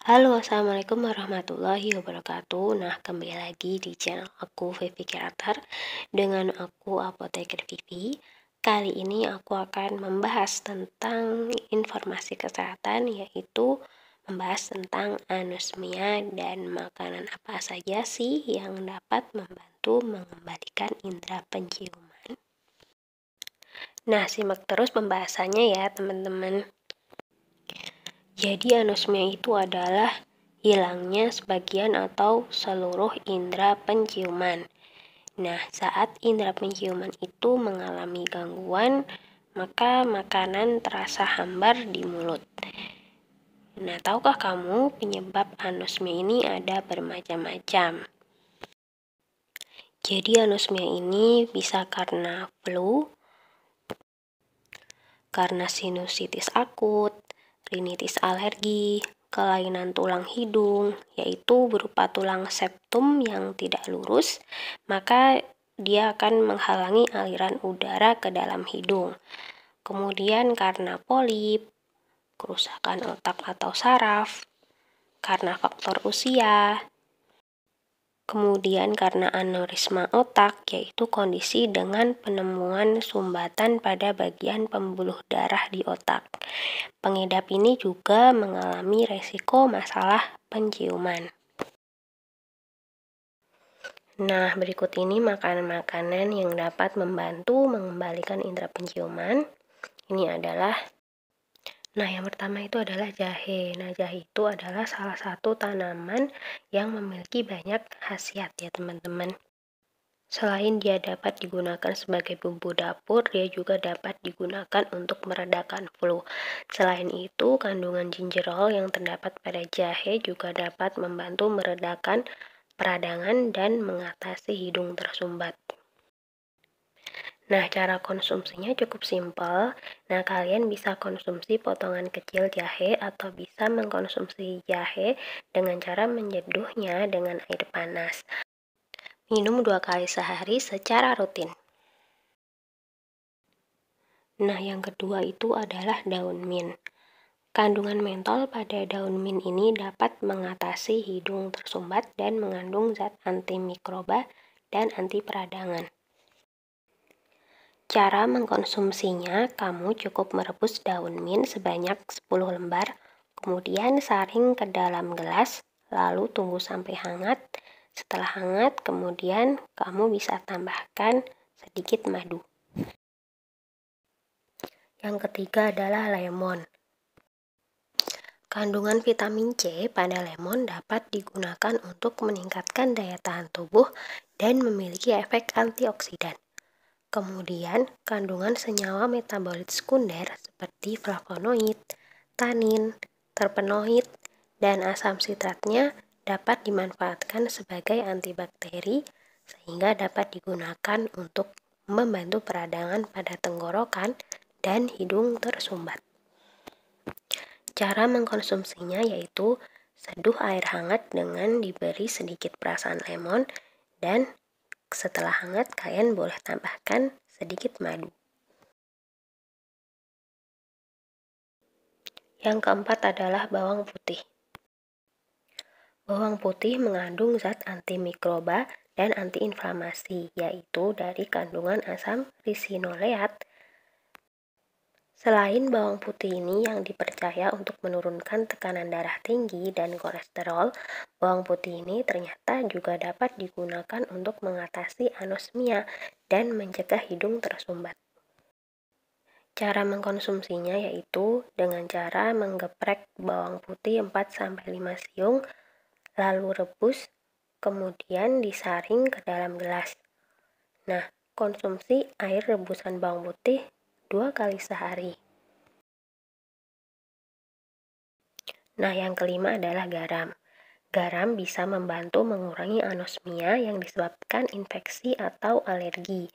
Halo, Assalamualaikum warahmatullahi wabarakatuh Nah, kembali lagi di channel aku Vivi Kreator Dengan aku Apoteker Vivi Kali ini aku akan membahas tentang informasi kesehatan Yaitu membahas tentang anosmia dan makanan apa saja sih yang dapat membantu mengembalikan indera penciuman Nah, simak terus pembahasannya ya teman-teman jadi anosmia itu adalah hilangnya sebagian atau seluruh indera penciuman. Nah, saat indera penciuman itu mengalami gangguan, maka makanan terasa hambar di mulut. Nah, tahukah kamu penyebab anosmia ini ada bermacam-macam? Jadi anosmia ini bisa karena flu, karena sinusitis akut, rinitis alergi, kelainan tulang hidung, yaitu berupa tulang septum yang tidak lurus, maka dia akan menghalangi aliran udara ke dalam hidung. Kemudian karena polip, kerusakan otak atau saraf, karena faktor usia, Kemudian karena aneurisma otak yaitu kondisi dengan penemuan sumbatan pada bagian pembuluh darah di otak. Pengidap ini juga mengalami resiko masalah penciuman. Nah, berikut ini makanan-makanan yang dapat membantu mengembalikan indera penciuman. Ini adalah Nah, iya. yang pertama itu adalah jahe. Nah, jahe itu adalah salah satu tanaman yang memiliki banyak khasiat ya, teman-teman. Selain dia dapat digunakan sebagai bumbu dapur, dia juga dapat digunakan untuk meredakan flu. Selain itu, kandungan gingerol yang terdapat pada jahe juga dapat membantu meredakan peradangan dan mengatasi hidung tersumbat. Nah, cara konsumsinya cukup simpel. Nah, kalian bisa konsumsi potongan kecil jahe atau bisa mengkonsumsi jahe dengan cara menjeduhnya dengan air panas. Minum dua kali sehari secara rutin. Nah, yang kedua itu adalah daun mint. Kandungan mentol pada daun mint ini dapat mengatasi hidung tersumbat dan mengandung zat antimikroba dan anti peradangan. Cara mengkonsumsinya, kamu cukup merebus daun mint sebanyak 10 lembar, kemudian saring ke dalam gelas, lalu tunggu sampai hangat. Setelah hangat, kemudian kamu bisa tambahkan sedikit madu. Yang ketiga adalah lemon. Kandungan vitamin C pada lemon dapat digunakan untuk meningkatkan daya tahan tubuh dan memiliki efek antioksidan. Kemudian, kandungan senyawa metabolit sekunder seperti flavonoid, tanin, terpenoid, dan asam sitratnya dapat dimanfaatkan sebagai antibakteri sehingga dapat digunakan untuk membantu peradangan pada tenggorokan dan hidung tersumbat. Cara mengkonsumsinya yaitu seduh air hangat dengan diberi sedikit perasan lemon dan setelah hangat, kalian boleh tambahkan sedikit madu. Yang keempat adalah bawang putih. Bawang putih mengandung zat antimikroba dan antiinflamasi, yaitu dari kandungan asam risinoleat Selain bawang putih ini yang dipercaya untuk menurunkan tekanan darah tinggi dan kolesterol, bawang putih ini ternyata juga dapat digunakan untuk mengatasi anosmia dan mencegah hidung tersumbat. Cara mengkonsumsinya yaitu dengan cara menggeprek bawang putih 4-5 siung, lalu rebus, kemudian disaring ke dalam gelas. Nah, konsumsi air rebusan bawang putih dua kali sehari. Nah, yang kelima adalah garam. Garam bisa membantu mengurangi anosmia yang disebabkan infeksi atau alergi.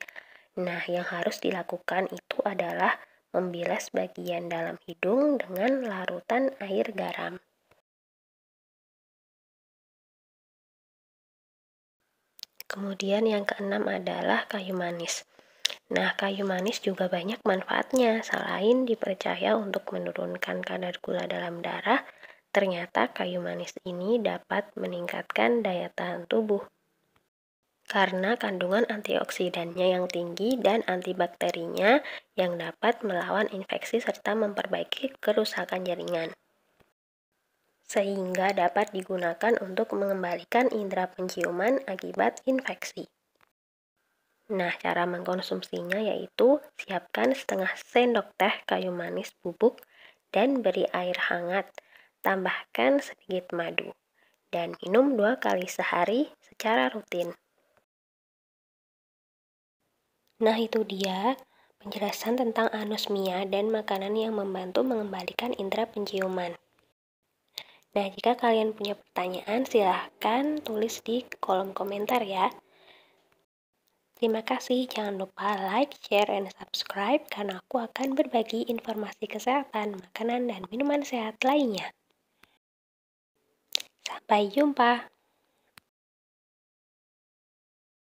Nah, yang harus dilakukan itu adalah membilas bagian dalam hidung dengan larutan air garam. Kemudian yang keenam adalah kayu manis. Nah, kayu manis juga banyak manfaatnya. Selain dipercaya untuk menurunkan kadar gula dalam darah, ternyata kayu manis ini dapat meningkatkan daya tahan tubuh karena kandungan antioksidannya yang tinggi dan antibakterinya yang dapat melawan infeksi serta memperbaiki kerusakan jaringan. Sehingga dapat digunakan untuk mengembalikan indera penciuman akibat infeksi. Nah, cara mengkonsumsinya yaitu siapkan setengah sendok teh kayu manis bubuk dan beri air hangat. Tambahkan sedikit madu dan minum dua kali sehari secara rutin. Nah, itu dia penjelasan tentang anosmia dan makanan yang membantu mengembalikan indera penciuman. Nah, jika kalian punya pertanyaan, silahkan tulis di kolom komentar ya. Terima kasih, jangan lupa like, share, and subscribe karena aku akan berbagi informasi kesehatan, makanan, dan minuman sehat lainnya. Sampai jumpa!